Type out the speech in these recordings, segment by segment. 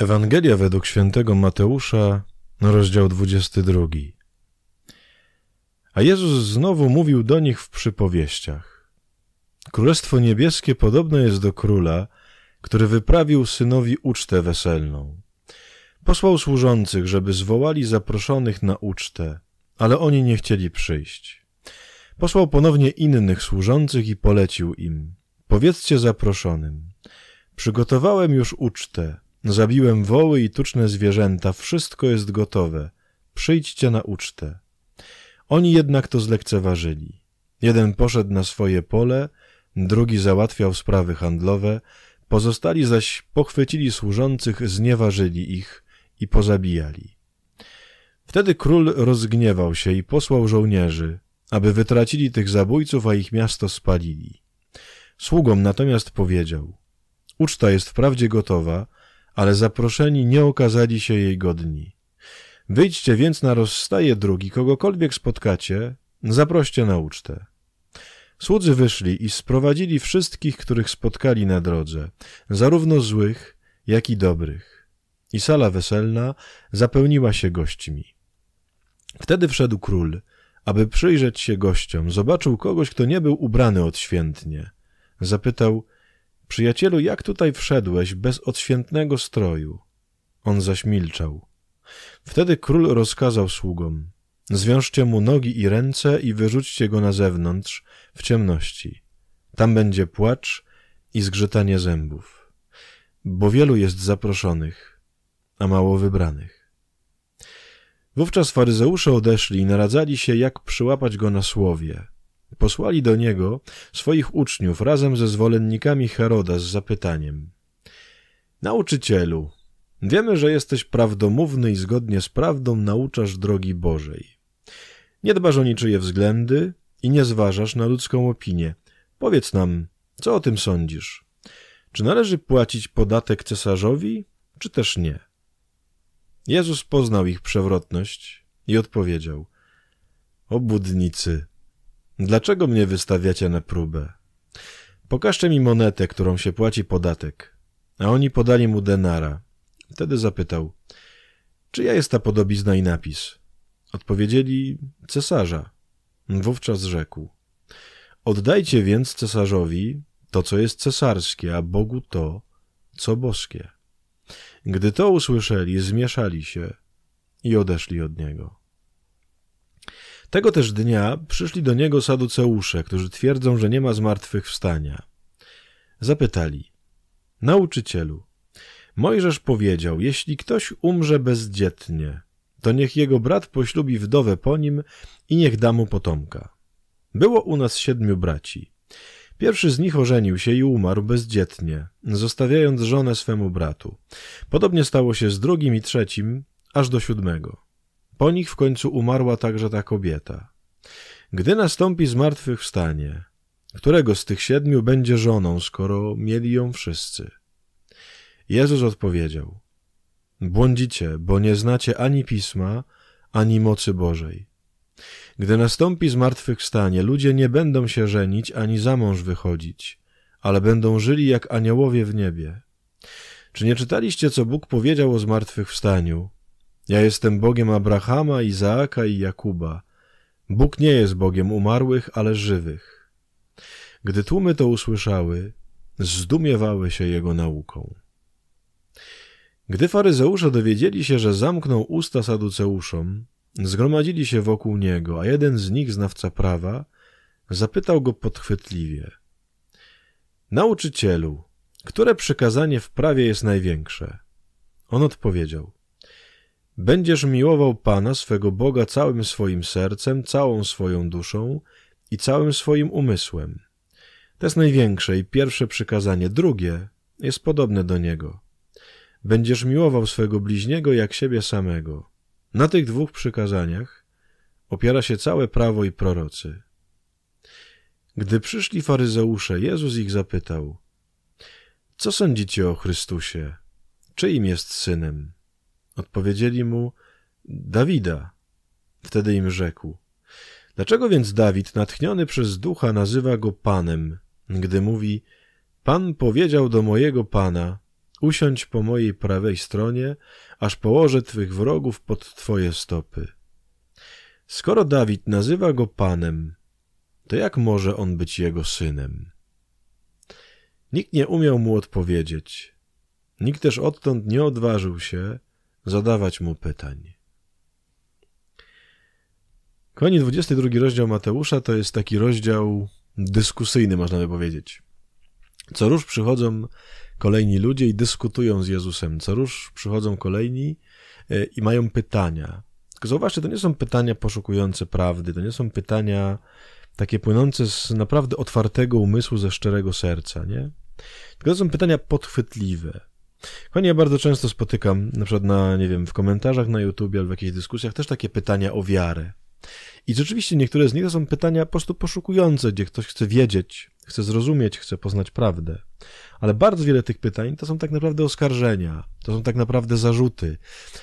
Ewangelia według świętego Mateusza, rozdział 22. A Jezus znowu mówił do nich w przypowieściach. Królestwo niebieskie podobne jest do króla, który wyprawił synowi ucztę weselną. Posłał służących, żeby zwołali zaproszonych na ucztę, ale oni nie chcieli przyjść. Posłał ponownie innych służących i polecił im: Powiedzcie zaproszonym: Przygotowałem już ucztę Zabiłem woły i tuczne zwierzęta, wszystko jest gotowe. Przyjdźcie na ucztę. Oni jednak to zlekceważyli. Jeden poszedł na swoje pole, drugi załatwiał sprawy handlowe, pozostali zaś pochwycili służących, znieważyli ich i pozabijali. Wtedy król rozgniewał się i posłał żołnierzy, aby wytracili tych zabójców, a ich miasto spalili. Sługom natomiast powiedział: Uczta jest wprawdzie gotowa, ale zaproszeni nie okazali się jej godni. Wyjdźcie więc na rozstaje drugi, kogokolwiek spotkacie, zaproście na ucztę. Słudzy wyszli i sprowadzili wszystkich, których spotkali na drodze, zarówno złych, jak i dobrych. I sala weselna zapełniła się gośćmi. Wtedy wszedł król, aby przyjrzeć się gościom. Zobaczył kogoś, kto nie był ubrany odświętnie. Zapytał, Przyjacielu, jak tutaj wszedłeś bez odświętnego stroju? On zaś milczał. Wtedy król rozkazał sługom: Zwiążcie mu nogi i ręce i wyrzućcie go na zewnątrz, w ciemności. Tam będzie płacz i zgrzytanie zębów, bo wielu jest zaproszonych, a mało wybranych. Wówczas faryzeusze odeszli i naradzali się, jak przyłapać go na słowie. Posłali do niego swoich uczniów razem ze zwolennikami Heroda z zapytaniem: Nauczycielu, wiemy, że jesteś prawdomówny i zgodnie z prawdą nauczasz drogi Bożej. Nie dbasz o niczyje względy i nie zważasz na ludzką opinię. Powiedz nam, co o tym sądzisz? Czy należy płacić podatek cesarzowi, czy też nie? Jezus poznał ich przewrotność i odpowiedział: Obudnicy! Dlaczego mnie wystawiacie na próbę? Pokażcie mi monetę, którą się płaci podatek. A oni podali mu denara. Wtedy zapytał, czyja jest ta podobizna i napis? Odpowiedzieli, cesarza. Wówczas rzekł, oddajcie więc cesarzowi to, co jest cesarskie, a Bogu to, co boskie. Gdy to usłyszeli, zmieszali się i odeszli od niego. Tego też dnia przyszli do niego saduceusze, którzy twierdzą, że nie ma zmartwychwstania. Zapytali: Nauczycielu, Mojżesz powiedział: Jeśli ktoś umrze bezdzietnie, to niech jego brat poślubi wdowę po nim i niech da mu potomka. Było u nas siedmiu braci. Pierwszy z nich ożenił się i umarł bezdzietnie, zostawiając żonę swemu bratu. Podobnie stało się z drugim i trzecim, aż do siódmego. Po nich w końcu umarła także ta kobieta. Gdy nastąpi zmartwychwstanie, którego z tych siedmiu będzie żoną, skoro mieli ją wszyscy? Jezus odpowiedział: Błądzicie, bo nie znacie ani pisma, ani mocy Bożej. Gdy nastąpi zmartwychwstanie, ludzie nie będą się żenić ani za mąż wychodzić, ale będą żyli jak aniołowie w niebie. Czy nie czytaliście, co Bóg powiedział o zmartwychwstaniu? Ja jestem Bogiem Abrahama, Izaaka i Jakuba. Bóg nie jest Bogiem umarłych, ale żywych. Gdy tłumy to usłyszały, zdumiewały się jego nauką. Gdy faryzeusze dowiedzieli się, że zamknął usta saduceuszom, zgromadzili się wokół niego, a jeden z nich, znawca prawa, zapytał go podchwytliwie: Nauczycielu, które przykazanie w prawie jest największe? On odpowiedział: Będziesz miłował Pana swego Boga całym swoim sercem, całą swoją duszą i całym swoim umysłem. To jest największe i pierwsze przykazanie. Drugie jest podobne do niego. Będziesz miłował swego bliźniego jak siebie samego. Na tych dwóch przykazaniach opiera się całe prawo i prorocy. Gdy przyszli faryzeusze, Jezus ich zapytał: Co sądzicie o Chrystusie? Czyim jest synem? Odpowiedzieli mu Dawida. Wtedy im rzekł. Dlaczego więc Dawid, natchniony przez ducha, nazywa go Panem, gdy mówi Pan powiedział do mojego Pana, usiądź po mojej prawej stronie, aż położę twych wrogów pod twoje stopy. Skoro Dawid nazywa go Panem, to jak może on być jego synem? Nikt nie umiał mu odpowiedzieć. Nikt też odtąd nie odważył się zadawać mu pytań. Kochani, 22 rozdział Mateusza to jest taki rozdział dyskusyjny, można by powiedzieć. Co róż przychodzą kolejni ludzie i dyskutują z Jezusem. Co róż przychodzą kolejni e, i mają pytania. Tylko zauważcie, to nie są pytania poszukujące prawdy, to nie są pytania takie płynące z naprawdę otwartego umysłu, ze szczerego serca, nie? Tylko to są pytania podchwytliwe. Kochani, ja bardzo często spotykam, na przykład na, nie wiem, w komentarzach na YouTube albo w jakichś dyskusjach też takie pytania o wiarę. I rzeczywiście niektóre z nich to są pytania po prostu poszukujące, gdzie ktoś chce wiedzieć, chce zrozumieć, chce poznać prawdę. Ale bardzo wiele tych pytań to są tak naprawdę oskarżenia, to są tak naprawdę zarzuty,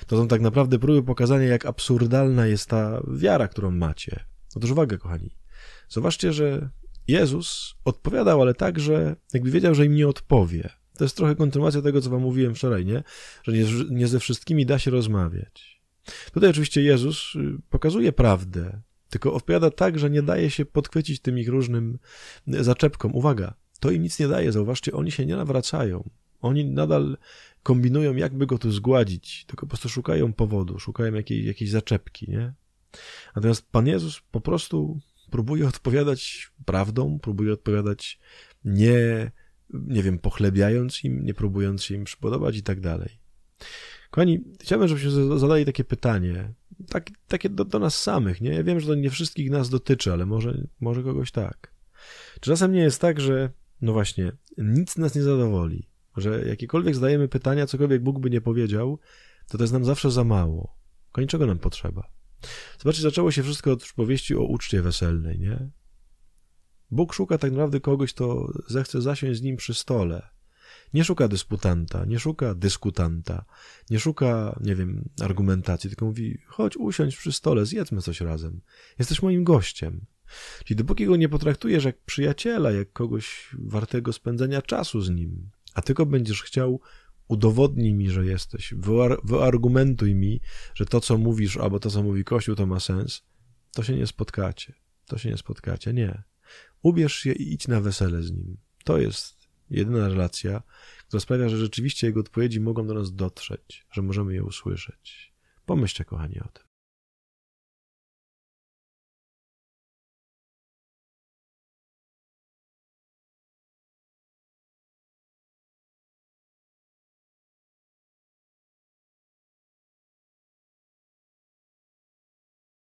to są tak naprawdę próby pokazania, jak absurdalna jest ta wiara, którą macie. Otóż uwaga, kochani. Zobaczcie, że Jezus odpowiadał, ale tak, że jakby wiedział, że im nie odpowie. To jest trochę kontynuacja tego, co wam mówiłem wczoraj, nie? Że nie, nie ze wszystkimi da się rozmawiać. Tutaj oczywiście Jezus y, pokazuje prawdę, tylko odpowiada tak, że nie daje się podchwycić tym ich różnym y, zaczepkom. Uwaga, to im nic nie daje, zauważcie, oni się nie nawracają. Oni nadal kombinują, jakby go tu zgładzić, tylko po prostu szukają powodu, szukają jakiej, jakiejś zaczepki, nie? Natomiast Pan Jezus po prostu próbuje odpowiadać prawdą, próbuje odpowiadać nie nie wiem, pochlebiając im, nie próbując się im przypodobać i tak dalej. Kochani, chciałbym, żebyśmy zadali takie pytanie, tak, takie do, do, nas samych, nie? Ja wiem, że to nie wszystkich nas dotyczy, ale może, może kogoś tak. Czy czasem nie jest tak, że, no właśnie, nic nas nie zadowoli, że jakiekolwiek zadajemy pytania, cokolwiek Bóg by nie powiedział, to to jest nam zawsze za mało. Kończego nam potrzeba? Zobaczcie, zaczęło się wszystko od powieści o uczcie weselnej, nie? Bóg szuka tak naprawdę kogoś, kto zechce zasiąść z nim przy stole. Nie szuka dysputanta, nie szuka dyskutanta, nie szuka, nie wiem, argumentacji, tylko mówi: chodź, usiądź przy stole, zjedzmy coś razem. Jesteś moim gościem. Czyli dopóki go nie potraktujesz jak przyjaciela, jak kogoś wartego spędzenia czasu z nim, a tylko będziesz chciał, udowodnij mi, że jesteś, wyar wyargumentuj mi, że to, co mówisz, albo to, co mówi Kościół, to ma sens, to się nie spotkacie. To się nie spotkacie, nie. Ubierz się i idź na wesele z nim. To jest jedyna relacja, która sprawia, że rzeczywiście jego odpowiedzi mogą do nas dotrzeć, że możemy je usłyszeć. Pomyślcie, kochani, o tym.